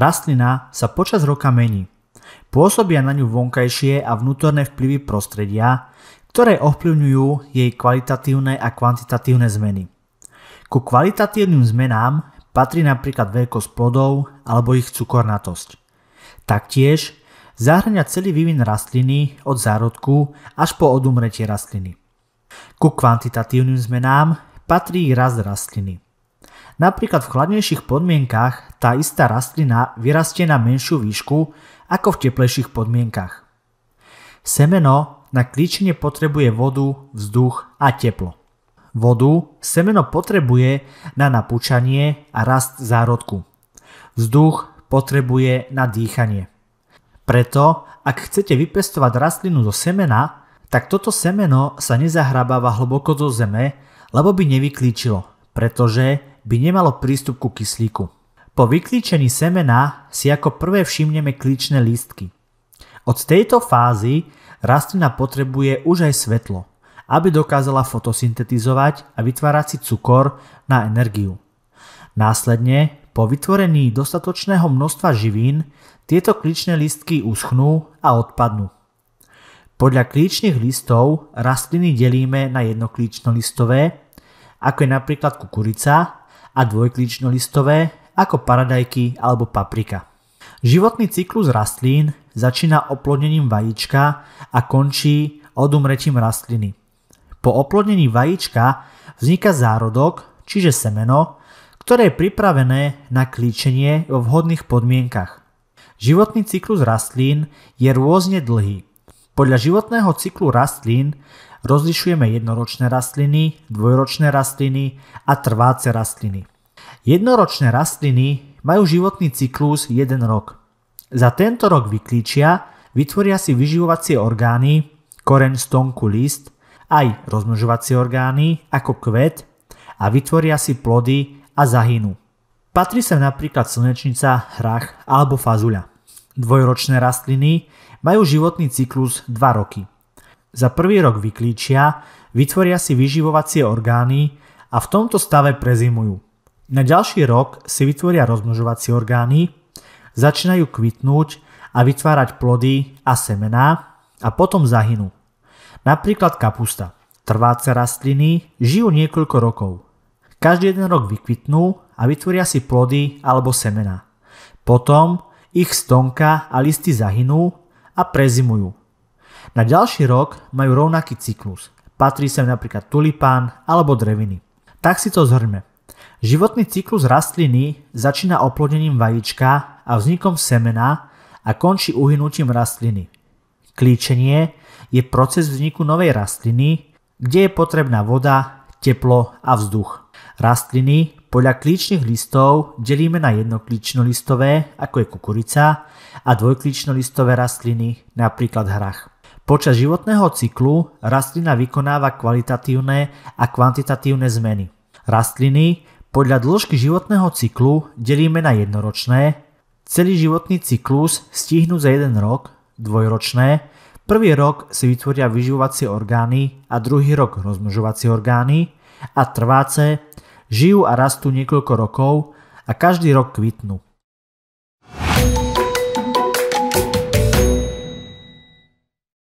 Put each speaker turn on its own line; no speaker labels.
Rastlina sa počas roka mení. Pôsobia na ňu vonkajšie a vnútorné vplyvy prostredia, ktoré ovplyvňujú jej kvalitatívne a kvantitatívne zmeny. Ku kvalitatívnym zmenám patrí napríklad veľkosť plodov alebo ich cukornatosť. Taktiež zahrania celý vývin rastliny od zárodku až po odumretie rastliny. Ku kvantitatívnym zmenám patrí rast rastliny – Napríklad v chladnejších podmienkach tá istá rastlina vyrastie na menšiu výšku ako v teplejších podmienkach. Semeno na klíčenie potrebuje vodu, vzduch a teplo. Vodu semeno potrebuje na napúčanie a rast zárodku. Vzduch potrebuje na dýchanie. Preto, ak chcete vypestovať rastlinu do semena, tak toto semeno sa nezahrabáva hlboko do zeme, lebo by nevyklíčilo, pretože by nemalo prístup ku kyslíku. Po vyklíčení semena si ako prvé všimneme klíčne lístky. Od tejto fázy rastlina potrebuje už aj svetlo, aby dokázala fotosyntetizovať a vytvárať si cukor na energiu. Následne, po vytvorení dostatočného množstva živín, tieto klíčne lístky uschnú a odpadnú. Podľa klíčnych listov rastliny delíme na jednoklíčnolistové, ako je napríklad kukurica, a dvojkličnolistové ako paradajky alebo paprika. Životný cyklus rastlín začína oplodnením vajíčka a končí odumretím rastliny. Po oplodnení vajíčka vzniká zárodok, čiže semeno, ktoré je pripravené na klíčenie vo vhodných podmienkach. Životný cyklus rastlín je rôzne dlhý. Podľa životného cyklu rastlín rozlišujeme jednoročné rastliny, dvojročné rastliny a trváce rastliny. Jednoročné rastliny majú životný cyklus 1 rok. Za tento rok vyklíčia, vytvoria si vyživovacie orgány, koreň, stonku, list, aj rozmnožovacie orgány ako kvet a vytvoria si plody a zahynú. Patrí sa napríklad slnečnica, hrach alebo fazuľa. Dvojročné rastliny majú životný cyklus 2 roky. Za prvý rok vyklíčia, vytvoria si vyživovacie orgány a v tomto stave prezimujú. Na ďalší rok si vytvoria rozmnožovacie orgány, začínajú kvitnúť a vytvárať plody a semená a potom zahynú. Napríklad kapusta. Trváce rastliny žijú niekoľko rokov. Každý jeden rok vykvitnú a vytvoria si plody alebo semená. Potom ich stonka a listy zahynú a prezimujú. Na ďalší rok majú rovnaký cyklus. Patrí sem napríklad tulipán alebo dreviny. Tak si to zhrme. Životný cyklus rastliny začína oplodením vajíčka a vznikom semena a končí uhynutím rastliny. Klíčenie je proces vzniku novej rastliny, kde je potrebná voda, teplo a vzduch. Rastliny podľa klíčnych listov delíme na jednoklíčnolistové, ako je kukurica, a dvojklíčnolistové rastliny, napríklad hrach. Počas životného cyklu rastlina vykonáva kvalitatívne a kvantitatívne zmeny – Rastliny podľa dĺžky životného cyklu delíme na jednoročné, celý životný cyklus stihnú za jeden rok, dvojročné, prvý rok si vytvoria vyživovacie orgány a druhý rok rozmnožovacie orgány a trváce, žijú a rastú niekoľko rokov a každý rok kvitnú.